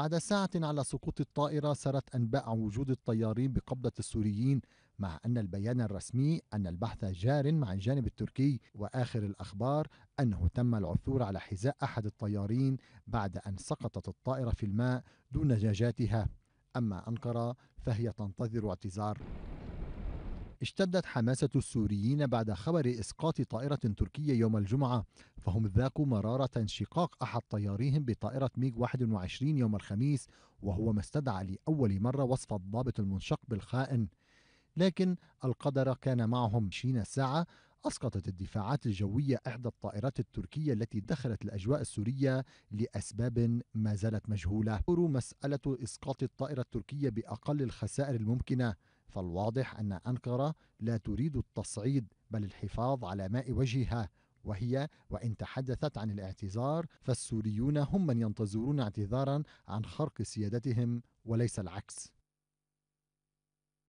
بعد ساعة على سقوط الطائرة سرت أنباء عن وجود الطيارين بقبضة السوريين مع أن البيان الرسمي أن البحث جار مع الجانب التركي وآخر الأخبار أنه تم العثور على حذاء أحد الطيارين بعد أن سقطت الطائرة في الماء دون زجاجاتها أما أنقرة فهي تنتظر اعتذار اشتدت حماسة السوريين بعد خبر إسقاط طائرة تركية يوم الجمعة فهم ذاقوا مرارة انشقاق أحد طياريهم بطائرة ميغ 21 يوم الخميس وهو ما استدعى لأول مرة وصف الضابط المنشق بالخائن لكن القدر كان معهم 20 ساعة أسقطت الدفاعات الجوية إحدى الطائرات التركية التي دخلت الأجواء السورية لأسباب ما زالت مجهولة مسألة إسقاط الطائرة التركية بأقل الخسائر الممكنة فالواضح أن أنقرة لا تريد التصعيد بل الحفاظ على ماء وجهها وهي وإن تحدثت عن الاعتذار فالسوريون هم من ينتظرون اعتذارا عن خرق سيادتهم وليس العكس